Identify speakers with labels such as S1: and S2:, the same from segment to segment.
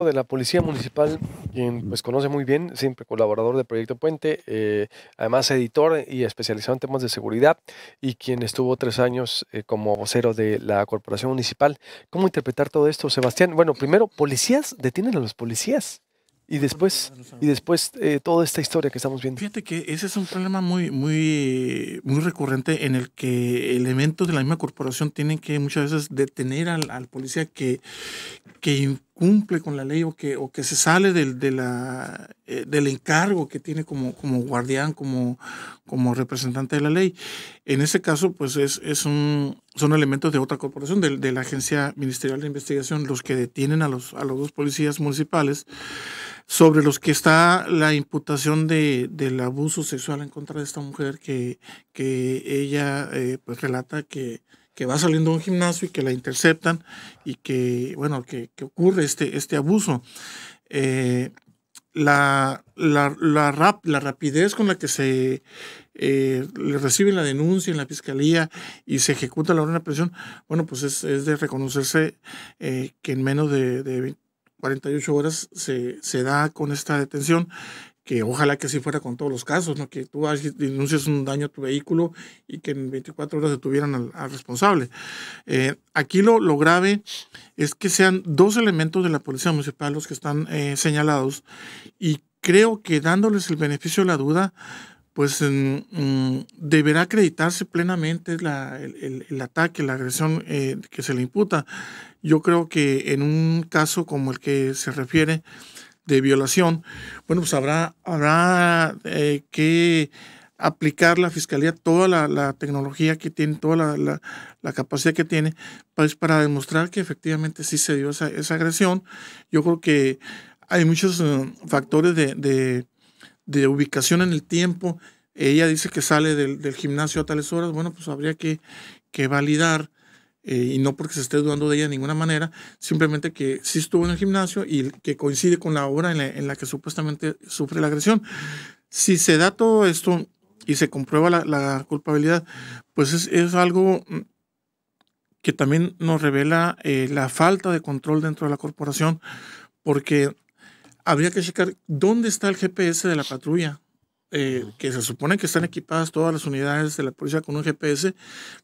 S1: de la Policía Municipal, quien pues conoce muy bien, siempre colaborador de Proyecto Puente, eh, además editor y especializado en temas de seguridad, y quien estuvo tres años eh, como vocero de la Corporación Municipal. ¿Cómo interpretar todo esto, Sebastián? Bueno, primero, policías, detienen
S2: a los policías. Y después, y después
S1: eh, toda esta historia que estamos
S2: viendo. Fíjate que ese es un problema muy, muy, muy recurrente en el que elementos de la misma corporación tienen que muchas veces detener al, policía que, que cumple con la ley o que, o que se sale del, de la, eh, del encargo que tiene como, como guardián, como, como representante de la ley. En ese caso, pues es, es un, son elementos de otra corporación, de, de, la Agencia Ministerial de Investigación, los que detienen a los, a los dos policías municipales, sobre los que está la imputación de, del abuso sexual en contra de esta mujer que, que ella eh, pues relata que que va saliendo a un gimnasio y que la interceptan y que, bueno, que, ocurre este, este abuso. Eh, la, rap, la rapidez con la que se eh, le reciben la denuncia en la fiscalía y se ejecuta la orden de prisión, bueno, pues es, de reconocerse eh, que en menos de, 48 horas se, se, da con esta detención que ojalá que así fuera con todos los casos, ¿no? que tú denuncias un daño a tu vehículo y que en 24 horas detuvieran al, responsable. Eh, aquí lo, grave es que sean dos elementos de la Policía Municipal los que están eh, señalados y creo que dándoles el beneficio de la duda, pues mm, deberá acreditarse plenamente el, ataque, la agresión eh, que se le imputa. Yo creo que en un caso como el que se refiere, de violación, bueno, pues habrá, habrá eh, que aplicar la fiscalía toda la, tecnología que tiene, toda la, la, capacidad que tiene, pues para demostrar que efectivamente sí se dio esa, esa agresión. Yo creo que hay muchos eh, factores de, ubicación en el tiempo. Ella dice que sale del, gimnasio a tales horas. Bueno, pues habría que, que validar eh, y no porque se esté dudando de ella de ninguna manera, simplemente que sí estuvo en el gimnasio y que coincide con la hora en la, que supuestamente sufre la agresión. Si se da todo esto y se comprueba la, culpabilidad, pues es, algo mm, que también nos revela eh, la falta de control dentro de la corporación, porque habría que checar dónde está el GPS de la patrulla, eh, que se supone que están equipadas todas las unidades de la policía con un GPS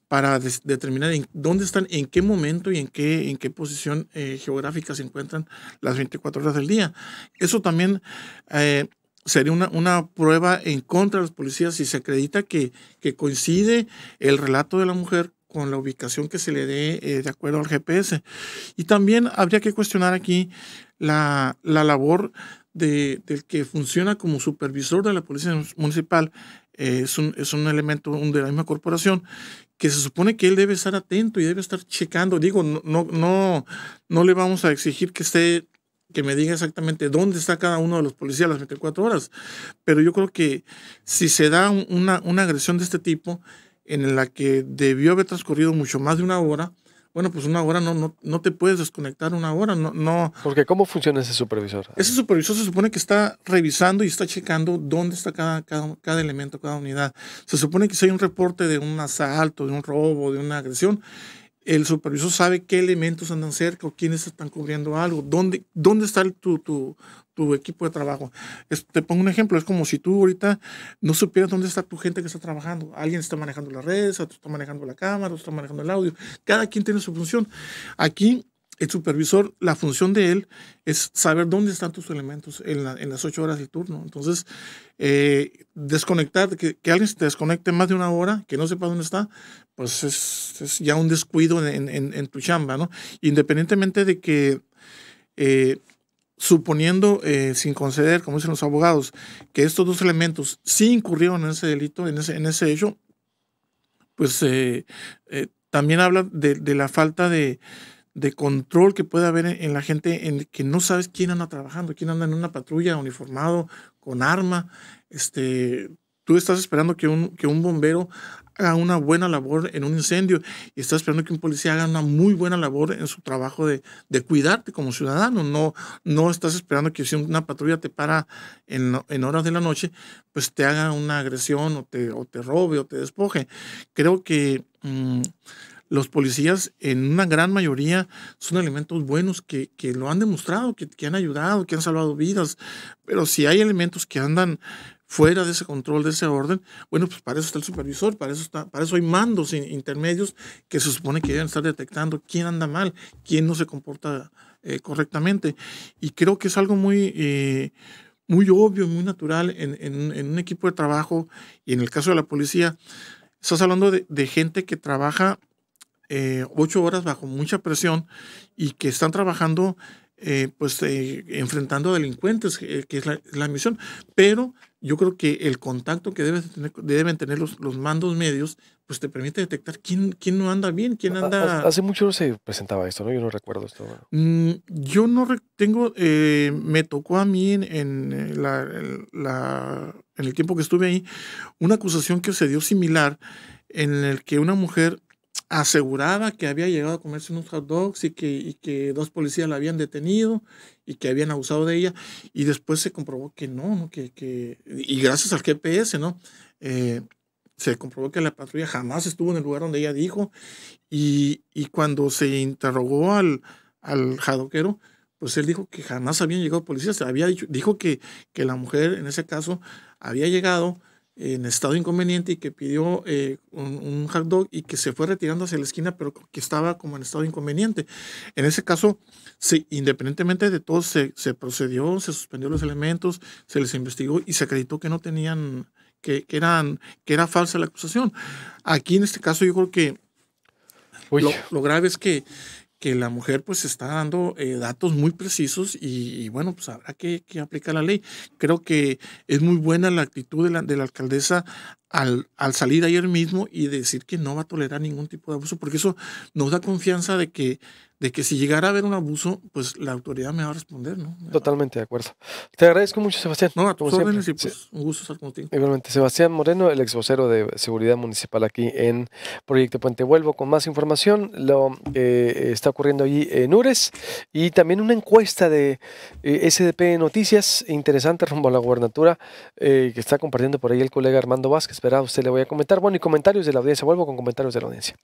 S2: para determinar en dónde están, en qué momento y en qué, en qué posición eh, geográfica se encuentran las 24 horas del día. Eso también eh, sería una, una, prueba en contra de las policías si se acredita que, que coincide el relato de la mujer con la ubicación que se le dé de acuerdo al GPS. Y también habría que cuestionar aquí la, la labor de, del que funciona como supervisor de la Policía Municipal eh, es, un, elemento de la misma corporación que se supone que él debe estar atento y debe estar checando. Digo, no, no, no, le vamos a exigir que esté que me diga exactamente dónde está cada uno de los policías las 24 horas. Pero yo creo que si se da una agresión de este tipo, en la que debió haber transcurrido mucho más de una hora, bueno, pues una hora no, no, no te puedes desconectar una hora, no, no. Porque ¿cómo funciona ese
S1: supervisor? Ese
S2: supervisor se supone que está revisando y está checando dónde está cada, cada, cada elemento, cada unidad. Se supone que si hay un reporte de un asalto, de un robo, de una agresión, el supervisor sabe qué elementos andan cerca o quiénes están cubriendo algo, dónde, dónde está tu, equipo de trabajo. te pongo un ejemplo, es como si tú ahorita no supieras dónde está tu gente que está trabajando. Alguien está manejando las redes, otro está manejando la cámara, otro está manejando el audio. Cada quien tiene su función. Aquí el supervisor, la función de él es saber dónde están tus elementos en, las ocho horas de turno. Entonces, eh, desconectar, que, alguien se desconecte más de una hora, que no sepa dónde está, pues es, ya un descuido en, tu chamba, ¿no? Independientemente de que, eh, suponiendo, eh, sin conceder, como dicen los abogados, que estos dos elementos sí incurrieron en ese delito, en ese, en ese hecho, pues también habla de la falta de de control que puede haber en, la gente en que no sabes quién anda trabajando, quién anda en una patrulla uniformado, con arma. Este, tú estás esperando que un, que un bombero haga una buena labor en un incendio y estás esperando que un policía haga una muy buena labor en su trabajo de, de cuidarte como ciudadano. No, no estás esperando que si una patrulla te para en, en horas de la noche, pues te haga una agresión o te, o te robe o te despoje. Creo que... Mm, los policías en una gran mayoría son elementos buenos que, que lo han demostrado, que, han ayudado, que han salvado vidas, pero si hay elementos que andan fuera de ese control, de ese orden, bueno, pues para eso está el supervisor, para eso, está, para eso hay mandos intermedios que se supone que deben estar detectando quién anda mal, quién no se comporta eh, correctamente. Y creo que es algo muy... Eh, muy obvio, muy natural en, un equipo de trabajo y en el caso de la policía. Estás hablando de gente que trabaja eh, ocho horas bajo mucha presión y que están trabajando eh, pues eh, enfrentando a delincuentes, que es la, misión. Pero yo creo que el contacto que deben tener, deben tener los, mandos medios, pues te permite detectar quién, quién no anda bien, quién anda... Hace
S1: mucho no se presentaba esto, ¿no? Yo no recuerdo esto.
S2: Mm, yo no tengo, me tocó a mí en, la, en, en el tiempo que estuve ahí, una acusación que se dio similar en el que una mujer aseguraba que había llegado a comerse unos hot dogs y que, que dos policías la habían detenido y que habían abusado de ella. Y después se comprobó que no, Que, que, y gracias al GPS, ¿no? Eh, se comprobó que la patrulla jamás estuvo en el lugar donde ella dijo. Y, cuando se interrogó al, al jadoquero, pues él dijo que jamás habían llegado policías. Había dicho, dijo que, que la mujer, en ese caso, había llegado en estado inconveniente y que pidió eh, un, hot dog y que se fue retirando hacia la esquina, pero que estaba como en estado inconveniente. En ese caso, independientemente de todo, se, procedió, se suspendió los elementos, se les investigó y se acreditó que no tenían, que, eran, que era falsa la acusación. Aquí en este caso yo creo que lo grave es que que la mujer pues está dando eh, datos muy precisos y, bueno, pues habrá que, que, aplicar la ley. Creo que es muy buena la actitud de la, de la alcaldesa al, al, salir ayer mismo y decir que no va a tolerar ningún tipo de abuso, porque eso nos da confianza de que de que si llegara a haber un abuso, pues la autoridad me va a responder, ¿no? Totalmente de acuerdo. Te agradezco mucho, Sebastián. No, a todos. Pues, un gusto estar contigo.
S1: Igualmente, Sebastián Moreno, el ex vocero de Seguridad Municipal aquí en Proyecto Puente Vuelvo con más información. Lo eh, está ocurriendo allí en Ures y también una encuesta de eh, SDP Noticias interesante rumbo a la gubernatura eh, que está compartiendo por ahí el colega Armando Vázquez. Esperado, usted le voy a comentar. Bueno, y comentarios de la audiencia. Vuelvo con comentarios de la audiencia.